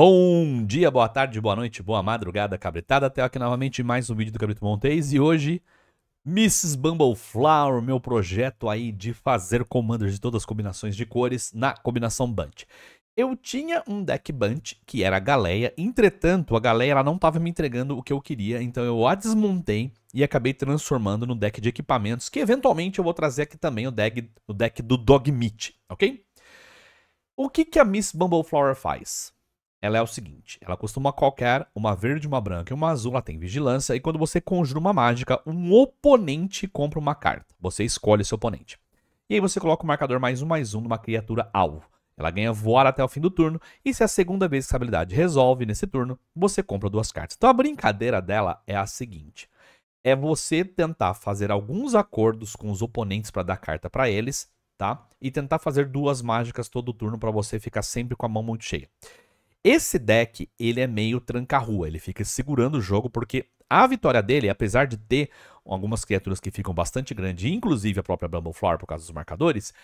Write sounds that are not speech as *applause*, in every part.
Bom dia, boa tarde, boa noite, boa madrugada, cabritada. Até aqui novamente mais um vídeo do Cabrito Montes e hoje Mrs. Bumbleflower, meu projeto aí de fazer comandos de todas as combinações de cores na combinação Bunt. Eu tinha um deck Bunt, que era a Galeia, entretanto a Galeia ela não estava me entregando o que eu queria, então eu a desmontei e acabei transformando no deck de equipamentos, que eventualmente eu vou trazer aqui também o deck, o deck do Dog Meat, ok? O que, que a Miss Bumbleflower faz? ela é o seguinte: ela costuma qualquer, uma verde, uma branca e uma azul, ela tem vigilância, e quando você conjura uma mágica, um oponente compra uma carta. Você escolhe seu oponente. E aí você coloca o marcador mais um mais um numa criatura alvo. Ela ganha voar até o fim do turno, e se é a segunda vez que essa habilidade resolve nesse turno, você compra duas cartas. Então a brincadeira dela é a seguinte: é você tentar fazer alguns acordos com os oponentes para dar carta para eles, tá? E tentar fazer duas mágicas todo turno para você ficar sempre com a mão muito cheia. Esse deck, ele é meio tranca-rua, ele fica segurando o jogo, porque a vitória dele, apesar de ter algumas criaturas que ficam bastante grandes, inclusive a própria Brambleflower por causa dos marcadores,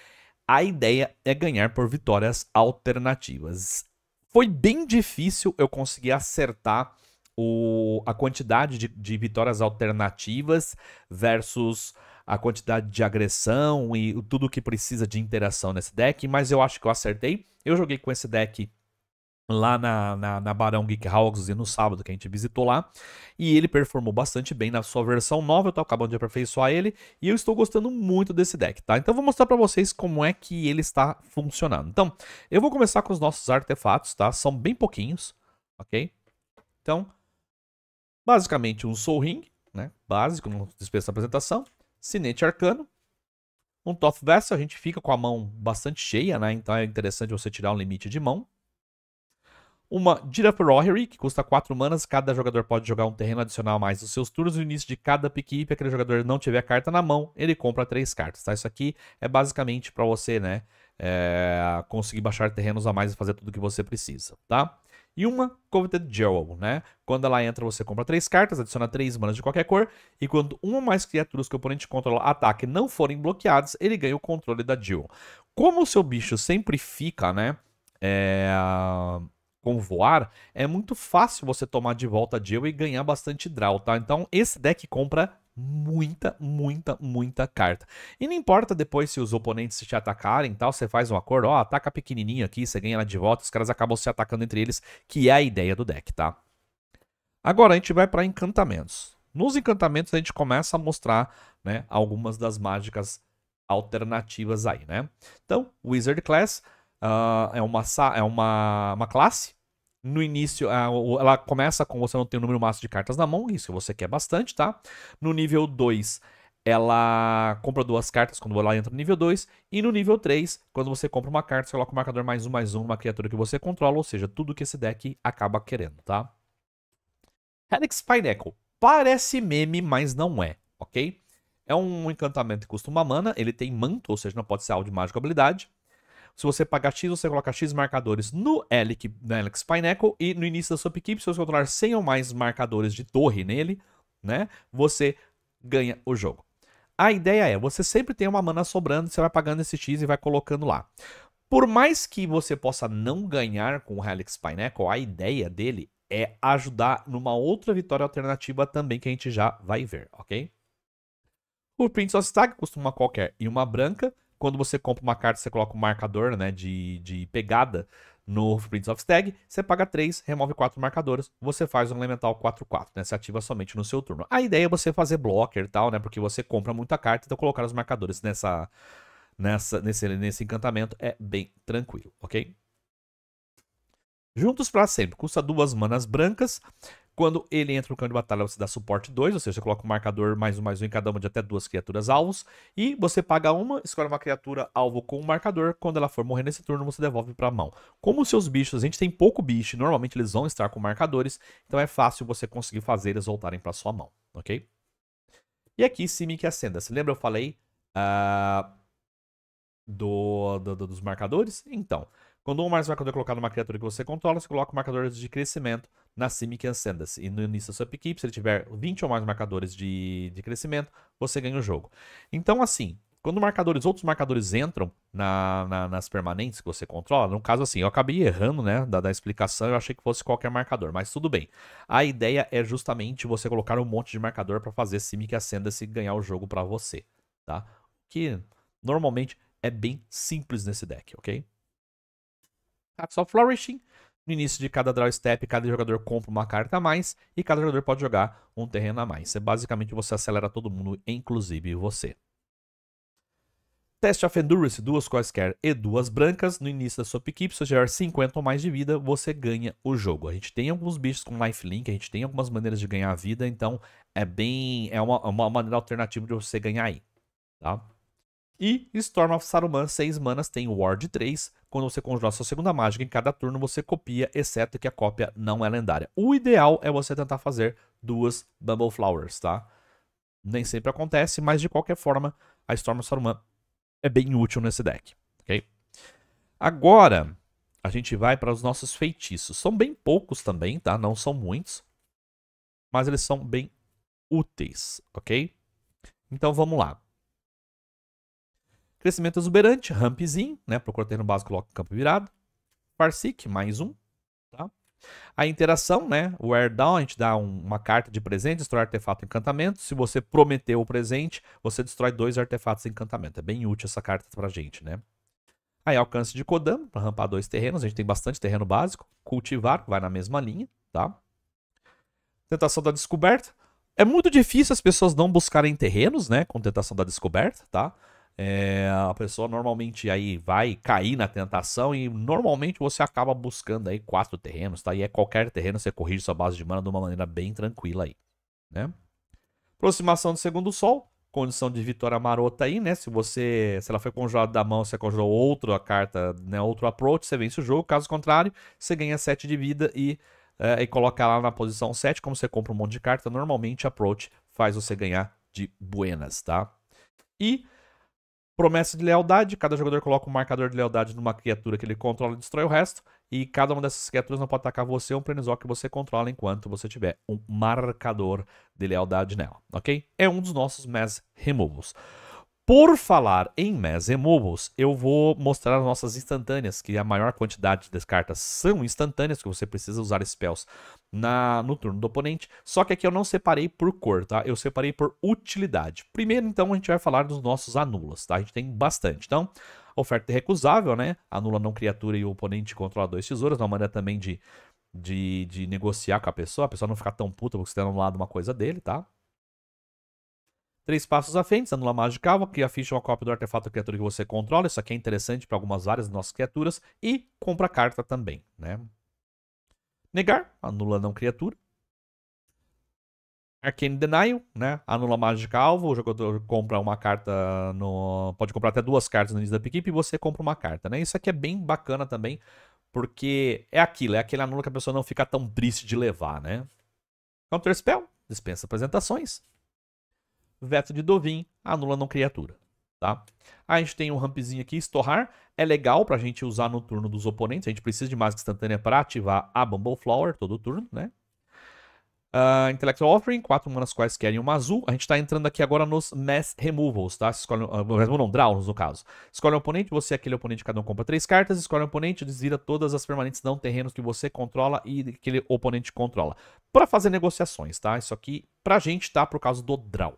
a ideia é ganhar por vitórias alternativas. Foi bem difícil eu conseguir acertar o, a quantidade de, de vitórias alternativas versus a quantidade de agressão e tudo que precisa de interação nesse deck, mas eu acho que eu acertei. Eu joguei com esse deck lá na, na, na Barão Geek House e no sábado que a gente visitou lá. E ele performou bastante bem na sua versão nova, eu tô acabando de aperfeiçoar ele e eu estou gostando muito desse deck, tá? Então vou mostrar para vocês como é que ele está funcionando. Então, eu vou começar com os nossos artefatos, tá? São bem pouquinhos, ok? Então, basicamente um Soul Ring, né? Básico, não dispensa apresentação. Sinete Arcano, um Toth Vessel, a gente fica com a mão bastante cheia, né? Então é interessante você tirar um limite de mão. Uma Giraffe Rohery, que custa 4 manas, cada jogador pode jogar um terreno adicional a mais dos seus turnos, no início de cada pick aquele jogador não tiver a carta na mão, ele compra 3 cartas, tá? Isso aqui é basicamente para você, né, é, conseguir baixar terrenos a mais e fazer tudo o que você precisa, tá? E uma Coveted Jewel, né? Quando ela entra, você compra 3 cartas, adiciona 3 manas de qualquer cor, e quando uma ou mais criaturas que o oponente controla ataque não forem bloqueadas, ele ganha o controle da Jewel. Como o seu bicho sempre fica, né, é com voar é muito fácil você tomar de volta Jewel e ganhar bastante draw, tá? Então esse deck compra muita, muita, muita carta. E não importa depois se os oponentes te atacarem tal, você faz um acordo, ó, ataca pequenininho aqui, você ganha ela de volta, os caras acabam se atacando entre eles, que é a ideia do deck, tá? Agora a gente vai para encantamentos. Nos encantamentos a gente começa a mostrar, né, algumas das mágicas alternativas aí, né? Então, Wizard Class uh, é, uma, é uma, uma classe no início, ela começa com você não ter o um número máximo de cartas na mão, isso você quer bastante, tá? No nível 2, ela compra duas cartas quando ela entra no nível 2, e no nível 3, quando você compra uma carta, você coloca o marcador mais um, mais um, uma criatura que você controla, ou seja, tudo que esse deck acaba querendo, tá? Helix Pineapple. Parece meme, mas não é, ok? É um encantamento que custa uma mana, ele tem manto, ou seja, não pode ser de mágico, habilidade. Se você pagar X, você coloca X marcadores no Elix, no Elix Pineapple e no início da sua equipe, se você controlar 100 ou mais marcadores de torre nele, né, você ganha o jogo. A ideia é, você sempre tem uma mana sobrando, você vai pagando esse X e vai colocando lá. Por mais que você possa não ganhar com o Helix Pineapple, a ideia dele é ajudar numa outra vitória alternativa também que a gente já vai ver, ok? O Prince of Stag custa uma qualquer e uma branca quando você compra uma carta, você coloca um marcador né, de, de pegada no Prince of Stag, você paga 3, remove 4 marcadores, você faz um elemental 4-4, né? Você ativa somente no seu turno. A ideia é você fazer blocker e tal, né? Porque você compra muita carta, então colocar os marcadores nessa, nessa, nesse, nesse encantamento é bem tranquilo, ok? Juntos para sempre, custa duas manas brancas, quando ele entra no campo de batalha, você dá suporte 2, ou seja, você coloca um marcador mais um mais um em cada uma de até duas criaturas alvos. E você paga uma, escolhe uma criatura alvo com um marcador. Quando ela for morrer nesse turno, você devolve para a mão. Como os seus bichos, a gente tem pouco bicho, normalmente eles vão estar com marcadores, então é fácil você conseguir fazer eles voltarem para sua mão, ok? E aqui, Simic acenda. Se lembra, eu falei uh, do, do, do, dos marcadores? Então, quando um marcador vai é colocar numa criatura que você controla, você coloca o marcador de crescimento na Simic Ascendance. E no início da sua equipe, se ele tiver 20 ou mais marcadores de, de crescimento, você ganha o jogo. Então, assim, quando marcadores, outros marcadores entram na, na, nas permanentes que você controla, no caso assim, eu acabei errando, né, da, da, explicação, eu achei que fosse qualquer marcador, mas tudo bem. A ideia é justamente você colocar um monte de marcador para fazer Simic Ascendance ganhar o jogo para você, tá? Que normalmente é bem simples nesse deck, ok? Cards tá of Flourishing. No início de cada draw step, cada jogador compra uma carta a mais e cada jogador pode jogar um terreno a mais. É basicamente você acelera todo mundo, inclusive você. Teste of Endurance, duas quaisquer e duas brancas. No início da sua pick-up, se você gerar 50 ou mais de vida, você ganha o jogo. A gente tem alguns bichos com lifelink, a gente tem algumas maneiras de ganhar vida, então é bem. é uma, uma maneira alternativa de você ganhar aí. Tá? E Storm of Saruman, 6 manas, tem Ward 3. Quando você conjurar sua segunda mágica em cada turno, você copia, exceto que a cópia não é lendária. O ideal é você tentar fazer duas Bumble Flowers, tá? Nem sempre acontece, mas de qualquer forma, a Storm of Saruman é bem útil nesse deck, ok? Agora, a gente vai para os nossos feitiços. São bem poucos também, tá? Não são muitos, mas eles são bem úteis, ok? Então vamos lá. Crescimento exuberante, rampzinho, né? Procura terreno básico, coloca o campo virado. Farsic, mais um. Tá? A interação, né? O Air Down, a gente dá um, uma carta de presente, destrói artefato encantamento. Se você prometeu o presente, você destrói dois artefatos encantamento. É bem útil essa carta pra gente, né? Aí, alcance de Kodam, para rampar dois terrenos. A gente tem bastante terreno básico. Cultivar, vai na mesma linha, tá? Tentação da descoberta. É muito difícil as pessoas não buscarem terrenos, né? Com tentação da descoberta, tá? É, a pessoa normalmente aí vai cair na tentação e normalmente você acaba buscando aí quatro terrenos, tá? E é qualquer terreno você corrige sua base de mana de uma maneira bem tranquila aí, né? Aproximação do segundo sol, condição de vitória marota aí, né? Se você, se ela foi conjurada da mão, você conjurou outra carta, né? Outro approach, você vence o jogo. Caso contrário, você ganha 7 de vida e, é, e coloca ela na posição 7. Como você compra um monte de carta, normalmente approach faz você ganhar de buenas, tá? E Promessa de lealdade, cada jogador coloca um marcador de lealdade numa criatura que ele controla e destrói o resto, e cada uma dessas criaturas não pode atacar você ou um Prenizó que você controla enquanto você tiver um marcador de lealdade nela, ok? É um dos nossos Mass Removals. Por falar em Mass Removals, eu vou mostrar as nossas instantâneas, que a maior quantidade das cartas são instantâneas, que você precisa usar spells na, no turno do oponente. Só que aqui eu não separei por cor, tá? Eu separei por utilidade. Primeiro, então, a gente vai falar dos nossos anulas, tá? A gente tem bastante. Então, oferta recusável, né? Anula não criatura e o oponente controla dois tesouros. Uma maneira também de, de, de negociar com a pessoa. A pessoa não ficar tão puta porque você tem anulado uma coisa dele, tá? Três passos à frente, anula mágica alva, cria ficha uma cópia do artefato criatura que você controla. Isso aqui é interessante para algumas áreas das nossas criaturas. E compra carta também, né? Negar, anula não criatura. Arcane Denial, né? Anula mágica alvo, o jogador compra uma carta no... Pode comprar até duas cartas no início da equipe e você compra uma carta, né? Isso aqui é bem bacana também, porque é aquilo, é aquele anulo que a pessoa não fica tão triste de levar, né? Counter Spell, dispensa apresentações. Veto de Dovin, anula não criatura. Tá? A gente tem um rampzinho aqui, estorrar. É legal para a gente usar no turno dos oponentes. A gente precisa de mágica instantânea para ativar a Bumble Flower todo turno, né? Uh, Intellectual Offering, quatro manas quais querem uma azul. A gente está entrando aqui agora nos Mass Removals, tá? Escolhe, uh, não, Drowns no caso. Escolhe um oponente, você é aquele oponente, cada um compra três cartas. Escolhe um oponente, desvira todas as permanentes não terrenos que você controla e que aquele oponente controla. Para fazer negociações, tá? Isso aqui pra gente tá por causa do Draw.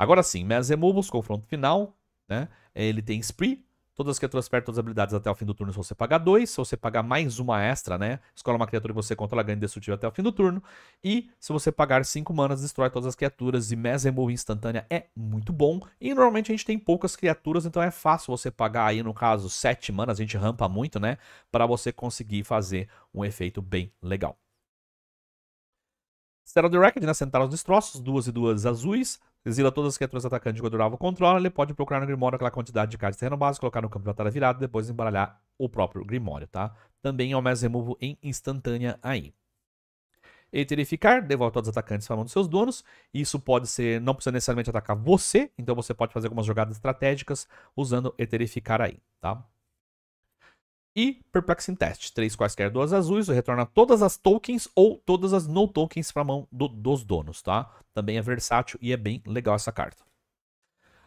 Agora sim, Mass Removals, confronto final, né? Ele tem Spree, todas as criaturas perto das habilidades até o fim do turno, se você pagar dois, se você pagar mais uma extra, né? Escolhe uma criatura que você controla, ganha destrutiva até o fim do turno. E se você pagar cinco manas, destrói todas as criaturas. E Mass Remove instantânea é muito bom. E normalmente a gente tem poucas criaturas, então é fácil você pagar aí, no caso, sete manas, a gente rampa muito, né? Para você conseguir fazer um efeito bem legal. Stereo Direct, né? Sentar os destroços, duas e duas azuis. Exila todas as criaturas atacantes que o Dourava controla. Ele pode procurar no Grimório aquela quantidade de cartas de terreno base, colocar no campo de batalha virado, depois embaralhar o próprio Grimório, tá? Também é o mais removo em instantânea aí. Eterificar, devolve todos os atacantes falando dos seus donos. Isso pode ser, não precisa necessariamente atacar você, então você pode fazer algumas jogadas estratégicas usando Eterificar aí, tá? e Perplexing Test. Três quaisquer duas azuis, retorna todas as tokens ou todas as no tokens para a mão do, dos donos, tá? Também é versátil e é bem legal essa carta.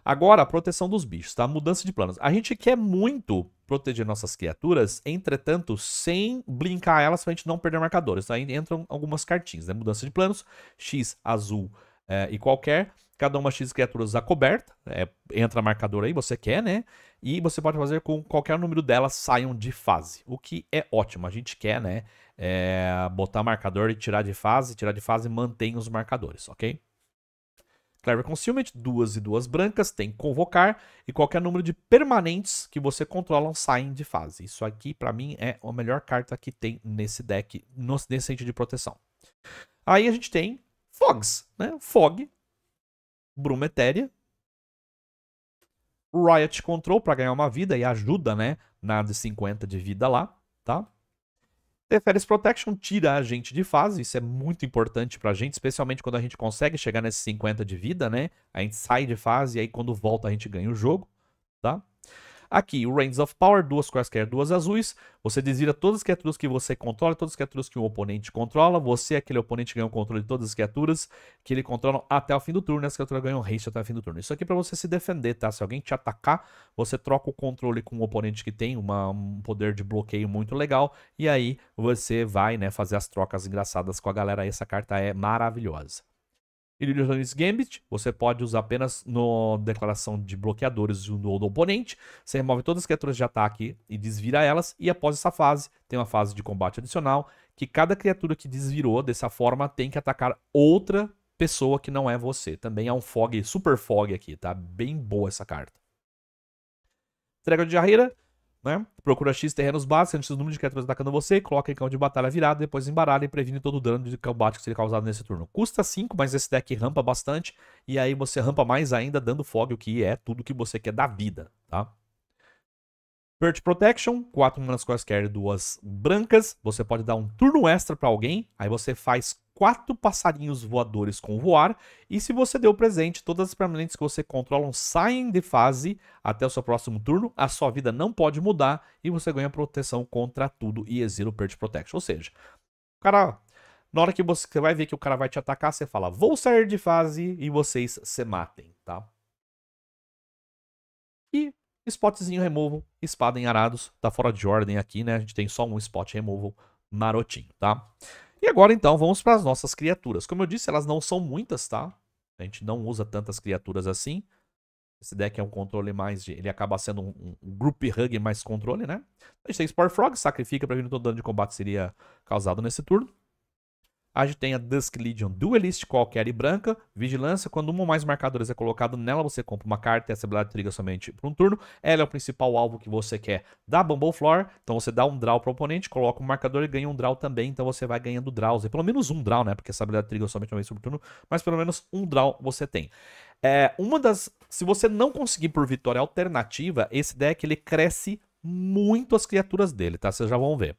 Agora, a proteção dos bichos, tá? Mudança de planos. A gente quer muito proteger nossas criaturas, entretanto, sem brincar elas para a gente não perder marcadores. Aí entram algumas cartinhas, né? Mudança de planos, X, azul é, e qualquer. Cada uma X criaturas acoberta, é, entra marcador aí, você quer, né? E você pode fazer com qualquer número delas saiam de fase, o que é ótimo. A gente quer, né? É, botar marcador e tirar de fase, tirar de fase mantém os marcadores, ok? Clever Concealment, duas e duas brancas, tem convocar e qualquer número de permanentes que você controla saem de fase. Isso aqui, para mim, é a melhor carta que tem nesse deck, nesse sentido de proteção. Aí a gente tem Fogs, né? Fog Brumetéria, Riot Control para ganhar uma vida e ajuda, né? Na de 50 de vida lá, tá? Teferis Protection tira a gente de fase, isso é muito importante pra gente, especialmente quando a gente consegue chegar nesses 50 de vida, né? A gente sai de fase e aí quando volta a gente ganha o jogo, tá? Aqui, o Reigns of Power, duas quaisquer, duas azuis. Você desvira todas as criaturas que você controla, todas as criaturas que o um oponente controla. Você, é aquele oponente, ganha o controle de todas as criaturas que ele controla até o fim do turno. As criaturas ganham haste até o fim do turno. Isso aqui é pra você se defender, tá? Se alguém te atacar, você troca o controle com o um oponente que tem uma, um poder de bloqueio muito legal. E aí, você vai, né, fazer as trocas engraçadas com a galera. Essa carta é maravilhosa. Illusionist Gambit, você pode usar apenas na declaração de bloqueadores do, do oponente. Você remove todas as criaturas de ataque e desvira elas. E após essa fase, tem uma fase de combate adicional, que cada criatura que desvirou dessa forma tem que atacar outra pessoa que não é você. Também é um fog, super fog aqui, tá? Bem boa essa carta. Entrega de Jarreira, né? Procura X terrenos básicos, do número de criaturas atacando você, coloca em campo de batalha virado, depois embaralha e previne todo o dano de combate que seria causado nesse turno. Custa 5, mas esse deck rampa bastante, e aí você rampa mais ainda dando fog, o que é tudo que você quer da vida, tá? Pert Protection, 4 manas quaisquer, duas brancas. Você pode dar um turno extra para alguém, aí você faz quatro passarinhos voadores com voar, e se você deu presente, todas as permanentes que você controla saem de fase até o seu próximo turno, a sua vida não pode mudar e você ganha proteção contra tudo e exilo perde Protection. Ou seja, o cara, na hora que você vai ver que o cara vai te atacar, você fala, vou sair de fase e vocês se matem, tá? E spotzinho removal, espada em arados, tá fora de ordem aqui, né? A gente tem só um spot removal marotinho, tá? E agora então vamos para as nossas criaturas. Como eu disse, elas não são muitas, tá? A gente não usa tantas criaturas assim. Esse deck é um controle mais de... Ele acaba sendo um, um group hug mais controle, né? A gente tem Spore Frog, sacrifica para vir todo dano de combate seria causado nesse turno a gente tem a Dusk Legion Duelist qualquer e branca, vigilância, quando um ou mais marcadores é colocado nela, você compra uma carta e essa habilidade triga somente por um turno. Ela é o principal alvo que você quer da Bumble Floor, então você dá um draw pro oponente, coloca um marcador e ganha um draw também, então você vai ganhando draws, e pelo menos um draw, né, porque essa habilidade triga somente uma vez por turno, mas pelo menos um draw você tem. É, uma das, se você não conseguir por vitória alternativa, esse deck ele cresce muito as criaturas dele, tá? Vocês já vão ver.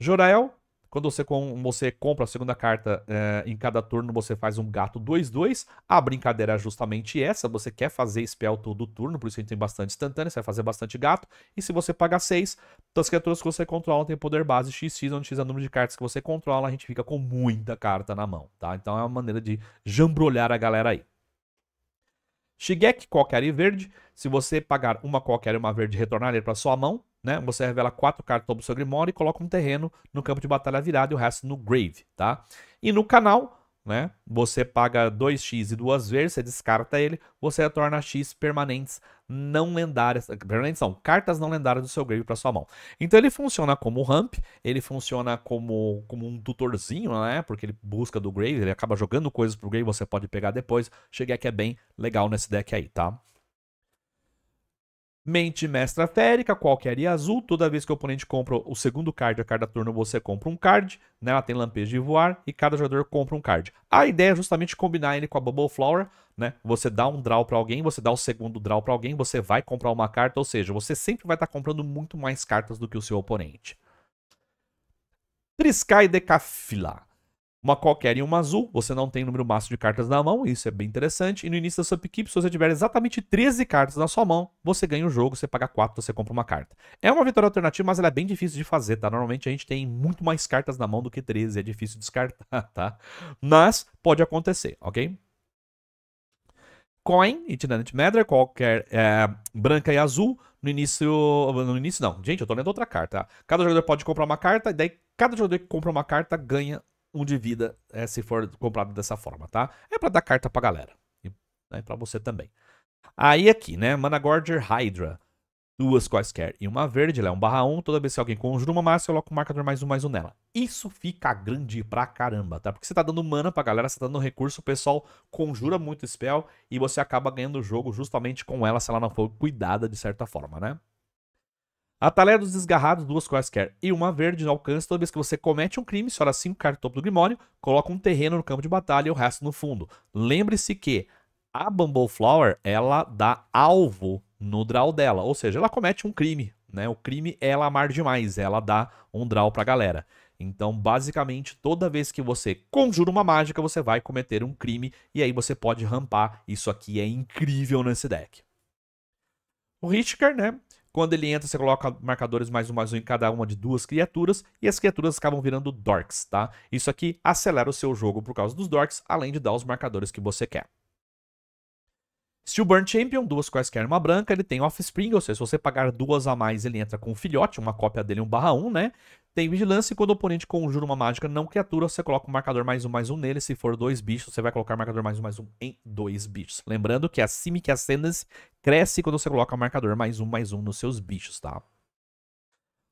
Jorael, quando você, com, você compra a segunda carta é, em cada turno, você faz um gato 2-2. A brincadeira é justamente essa. Você quer fazer spell todo turno, por isso a gente tem bastante instantâneo, você vai fazer bastante gato. E se você pagar 6, das criaturas que você controla têm poder base XX, onde X é o número de cartas que você controla, a gente fica com muita carta na mão, tá? Então é uma maneira de jambrolhar a galera aí. Shigek, qualquer e verde. Se você pagar uma qualquer e uma verde, retornar ele para sua mão né? Você revela quatro cartas sobre o seu Grimório e coloca um terreno no campo de batalha virado e o resto no Grave, tá? E no canal, né? Você paga 2x e duas vezes, você descarta ele, você retorna x permanentes não lendárias, permanentes são cartas não lendárias do seu grave para sua mão. Então ele funciona como ramp, ele funciona como, como um tutorzinho, né? Porque ele busca do grave, ele acaba jogando coisas pro grave, você pode pegar depois. Cheguei aqui é bem legal nesse deck aí, tá? Mente Mestra Férica, qualquer e azul. Toda vez que o oponente compra o segundo card a cada turno, você compra um card. Né? Ela tem lampejo de voar e cada jogador compra um card. A ideia é justamente combinar ele com a Bubble Flower. Né? Você dá um draw para alguém, você dá o segundo draw para alguém, você vai comprar uma carta. Ou seja, você sempre vai estar tá comprando muito mais cartas do que o seu oponente. Triscai Decafila uma qualquer e uma azul, você não tem número máximo de cartas na mão, isso é bem interessante. E no início da sua equipe, se você tiver exatamente 13 cartas na sua mão, você ganha o jogo, você paga 4, você compra uma carta. É uma vitória alternativa, mas ela é bem difícil de fazer, tá? Normalmente a gente tem muito mais cartas na mão do que 13, é difícil descartar, *laughs* tá? Mas pode acontecer, ok? Coin, It Doesn't Matter, qualquer é, branca e azul, no início. No início, não. Gente, eu tô lendo outra carta. Tá? Cada jogador pode comprar uma carta, e daí cada jogador que compra uma carta ganha um de vida é, se for comprado dessa forma, tá? É para dar carta pra galera. E né, para você também. Aí aqui, né? mana Managorger Hydra. Duas quaisquer e uma verde, ela é um barra 1. Toda vez que alguém conjura uma massa, eu coloco o marcador mais um mais um nela. Isso fica grande pra caramba, tá? Porque você tá dando mana pra galera, você tá dando recurso, o pessoal conjura muito spell e você acaba ganhando o jogo justamente com ela se ela não for cuidada de certa forma, né? A talher dos desgarrados, duas quaisquer e uma verde, no alcance toda vez que você comete um crime, senhora 5 cartas topo do Grimório, coloca um terreno no campo de batalha e o resto no fundo. Lembre-se que a Bumble Flower, ela dá alvo no draw dela, ou seja, ela comete um crime, né? O crime é ela amar demais, ela dá um draw pra galera. Então, basicamente, toda vez que você conjura uma mágica, você vai cometer um crime e aí você pode rampar. Isso aqui é incrível nesse deck. O Hitchker, né? Quando ele entra, você coloca marcadores mais um mais um em cada uma de duas criaturas e as criaturas acabam virando dorks, tá? Isso aqui acelera o seu jogo por causa dos dorks, além de dar os marcadores que você quer. Stillborn Champion, duas quaisquer uma branca, ele tem Offspring, ou seja, se você pagar duas a mais, ele entra com um filhote, uma cópia dele 1 barra 1, né? Tem Vigilância e quando o oponente conjura uma mágica não criatura, você coloca um marcador mais um mais um nele. Se for dois bichos, você vai colocar marcador mais um mais um em dois bichos. Lembrando que a Simic Ascendance cresce quando você coloca marcador mais um mais um nos seus bichos, tá?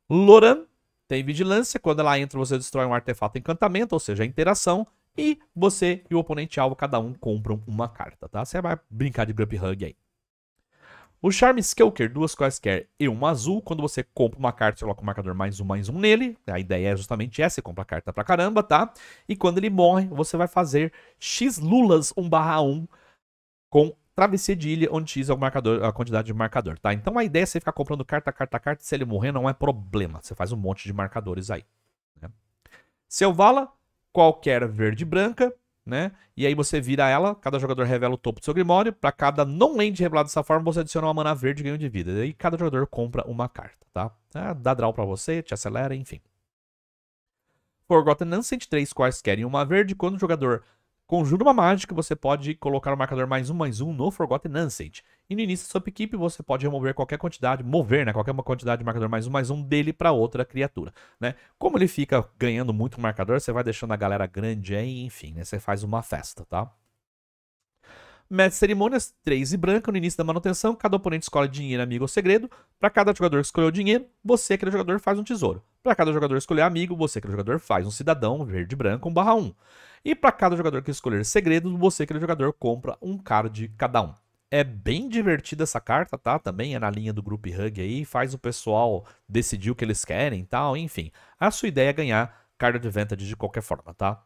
Loran tem Vigilância, quando ela entra você destrói um artefato encantamento, ou seja, a interação. E você e o oponente alvo, cada um compram uma carta, tá? Você vai brincar de Grump Hug aí. O Charm Skelker, duas quaisquer e uma azul. Quando você compra uma carta, você coloca o marcador mais um, mais um nele. A ideia é justamente essa, você compra a carta pra caramba, tá? E quando ele morre, você vai fazer X Lulas 1 barra 1 com travessia de ilha, onde X é o marcador, a quantidade de marcador, tá? Então a ideia é você ficar comprando carta, carta, carta. Se ele morrer, não é problema. Você faz um monte de marcadores aí. Né? Selvala, qualquer verde branca, né? E aí você vira ela, cada jogador revela o topo do seu grimório. Para cada não land revelado dessa forma, você adiciona uma mana verde e ganho de vida. E cada jogador compra uma carta, tá? É, dá draw para você, te acelera, enfim. Forgotten Ancient 3 quaisquer em uma verde. Quando o jogador Conjura uma mágica, você pode colocar o marcador mais um, mais um no Forgotten Ancient. E no início da sua equipe, você pode remover qualquer quantidade, mover, né, qualquer uma quantidade de marcador mais um, mais um dele para outra criatura, né? Como ele fica ganhando muito marcador, você vai deixando a galera grande aí, enfim, né? Você faz uma festa, tá? Mestre Cerimônias, 3 e branca, no início da manutenção, cada oponente escolhe dinheiro, amigo ou segredo. Para cada jogador que escolheu dinheiro, você, aquele jogador, faz um tesouro. Para cada jogador escolher amigo, você, aquele jogador, faz um cidadão verde e branco, um barra 1. Um. E para cada jogador que escolher segredos, você, aquele jogador, compra um card cada um. É bem divertida essa carta, tá? Também é na linha do Group Hug aí, faz o pessoal decidir o que eles querem e tal, enfim. A sua ideia é ganhar card advantage de qualquer forma, tá?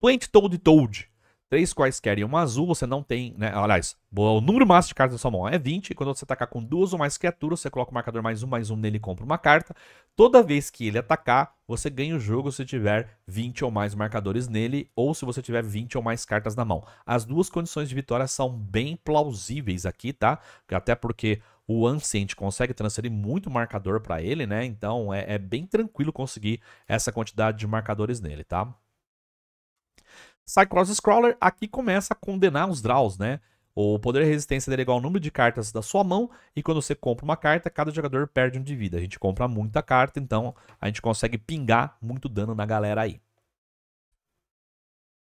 Plant Toad Toad três quaisquer e uma azul, você não tem, né? Aliás, o número máximo de cartas na sua mão é 20. Quando você atacar com duas ou mais criaturas, você coloca o marcador mais um, mais um nele e compra uma carta. Toda vez que ele atacar, você ganha o jogo se tiver 20 ou mais marcadores nele, ou se você tiver 20 ou mais cartas na mão. As duas condições de vitória são bem plausíveis aqui, tá? Até porque o Ancient consegue transferir muito marcador para ele, né? Então é, é bem tranquilo conseguir essa quantidade de marcadores nele, tá? Cyclops Scroller aqui começa a condenar os draws, né? O poder de resistência dele é igual ao número de cartas da sua mão, e quando você compra uma carta, cada jogador perde um de vida. A gente compra muita carta, então a gente consegue pingar muito dano na galera aí.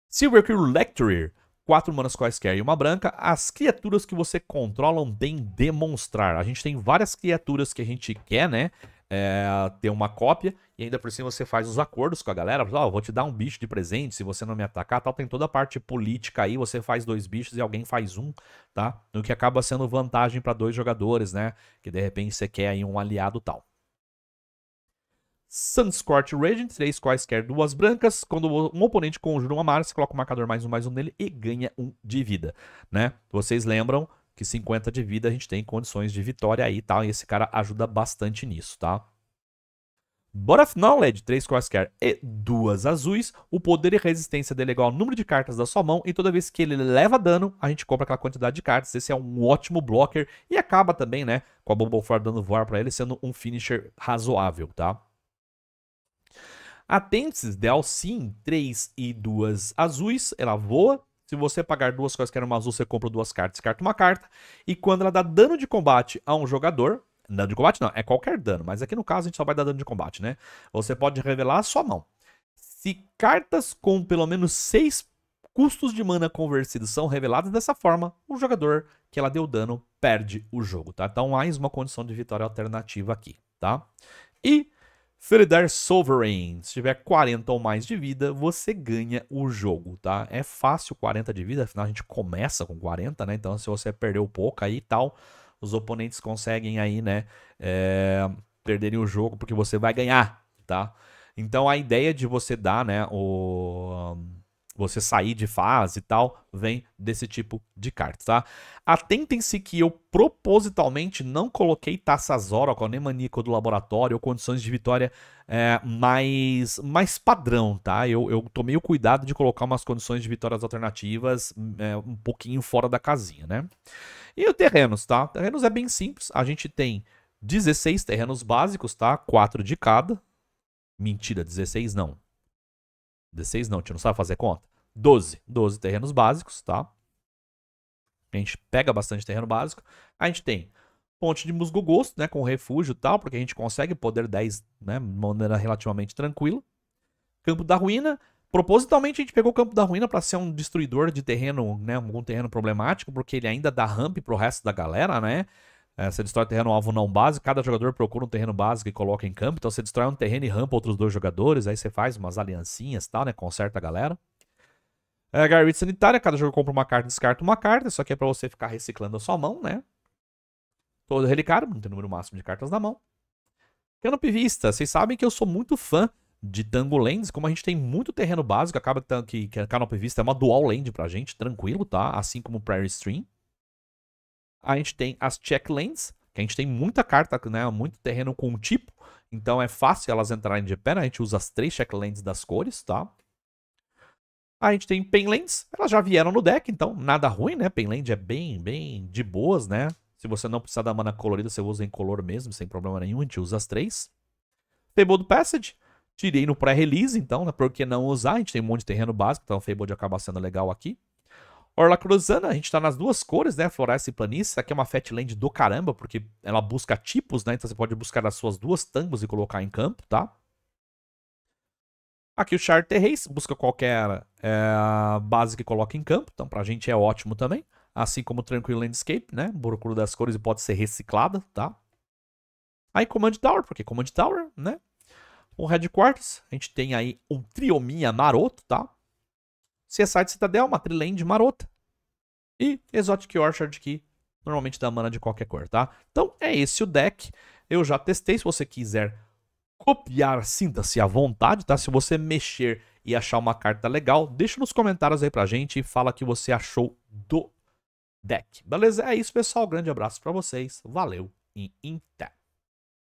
Silverkill Lecturer. 4 manas quaisquer e uma branca, as criaturas que você controla bem demonstrar. A gente tem várias criaturas que a gente quer, né? é, ter uma cópia e ainda por cima você faz os acordos com a galera. Fala, oh, vou te dar um bicho de presente se você não me atacar, tal. Tem toda a parte política aí, você faz dois bichos e alguém faz um, tá? No que acaba sendo vantagem para dois jogadores, né? Que de repente você quer aí um aliado tal. Sunscorch Regent três quaisquer duas brancas. Quando um oponente conjura uma mara, você coloca o um marcador mais um mais um nele e ganha um de vida, né? Vocês lembram que 50 de vida a gente tem condições de vitória aí, tá? E esse cara ajuda bastante nisso, tá? Bora final led 3 quaisquer e 2 azuis. O poder e resistência dele é igual ao número de cartas da sua mão. E toda vez que ele leva dano, a gente compra aquela quantidade de cartas. Esse é um ótimo blocker. E acaba também, né, com a Bubble Flare dando voar para ele, sendo um finisher razoável, tá? A Tensis Del Sim, 3 e 2 azuis, ela voa, se você pagar duas coisas que eram uma azul, você compra duas cartas, descarta uma carta. E quando ela dá dano de combate a um jogador, dano de combate não, é qualquer dano, mas aqui no caso a gente só vai dar dano de combate, né? Você pode revelar a sua mão. Se cartas com pelo menos seis custos de mana convertidos são reveladas dessa forma, o jogador que ela deu dano perde o jogo, tá? Então mais uma condição de vitória alternativa aqui, tá? E Felidar Sovereign. Se tiver 40 ou mais de vida, você ganha o jogo, tá? É fácil 40 de vida, afinal a gente começa com 40, né? Então se você perdeu pouco aí e tal, os oponentes conseguem aí, né? É, perderem o jogo porque você vai ganhar, tá? Então a ideia de você dar, né, o você sair de fase e tal, vem desse tipo de cartas, tá? Atentem-se que eu propositalmente não coloquei taça Zoroco, nem Maníaco do laboratório ou condições de vitória é, mais, mais padrão, tá? Eu, eu tomei o cuidado de colocar umas condições de vitórias alternativas é, um pouquinho fora da casinha, né? E o terrenos, tá? Terrenos é bem simples, a gente tem 16 terrenos básicos, tá? 4 de cada. Mentira, 16 não. 16 não, a gente não sabe fazer conta. 12. 12 terrenos básicos, tá? A gente pega bastante terreno básico. A gente tem ponte de musgo gosto, né? Com refúgio e tal, porque a gente consegue poder 10, né? De maneira relativamente tranquila. Campo da ruína. Propositalmente a gente pegou o campo da ruína para ser um destruidor de terreno, né? Algum terreno problemático, porque ele ainda dá ramp pro resto da galera, né? É, você destrói terreno alvo não base, cada jogador procura um terreno básico e coloca em campo. Então você destrói um terreno e rampa outros dois jogadores, aí você faz umas aliancinhas e tal, né? Conserta a galera. É, Sanitária, cada jogo compra uma carta, descarta uma carta. Isso aqui é pra você ficar reciclando a sua mão, né? Todo relicário, não tem número máximo de cartas na mão. Canopivista, vocês sabem que eu sou muito fã de Tango Lands, como a gente tem muito terreno básico, acaba que, que a Canopivista é uma dual land pra gente, tranquilo, tá? Assim como o Prairie Stream. A gente tem as checklands, que a gente tem muita carta, né, muito terreno com um tipo, então é fácil elas entrarem de pé, né? a gente usa as três checklands das cores, tá? A gente tem penlands, elas já vieram no deck, então nada ruim, né? Painland é bem, bem de boas, né? Se você não precisar da mana colorida, você usa em color mesmo, sem problema nenhum, a gente usa as três. do Passage, tirei no pré-release, então, né? Por que não usar? A gente tem um monte de terreno básico, então o Fable acaba sendo legal aqui. Orla Cruzana, a gente tá nas duas cores, né? Floresta e planície. Essa aqui é uma Fatland do caramba, porque ela busca tipos, né? Então você pode buscar as suas duas tangos e colocar em campo, tá? Aqui o Charter Race busca qualquer é, base que coloque em campo, então pra gente é ótimo também. Assim como o Tranquil Landscape, né? Burocuro das cores pode ser reciclada, tá? Aí Command Tower, porque Command Tower, né? O Headquarters, a gente tem aí um Triominha maroto, tá? CSI Citadel, uma Triland marota. E Exotic Orchard, que normalmente dá mana de qualquer cor, tá? Então é esse o deck. Eu já testei, se você quiser copiar, sinta-se à vontade, tá? Se você mexer e achar uma carta legal, deixa nos comentários aí pra gente e fala o que você achou do deck. Beleza? É isso, pessoal. Grande abraço para vocês. Valeu e até.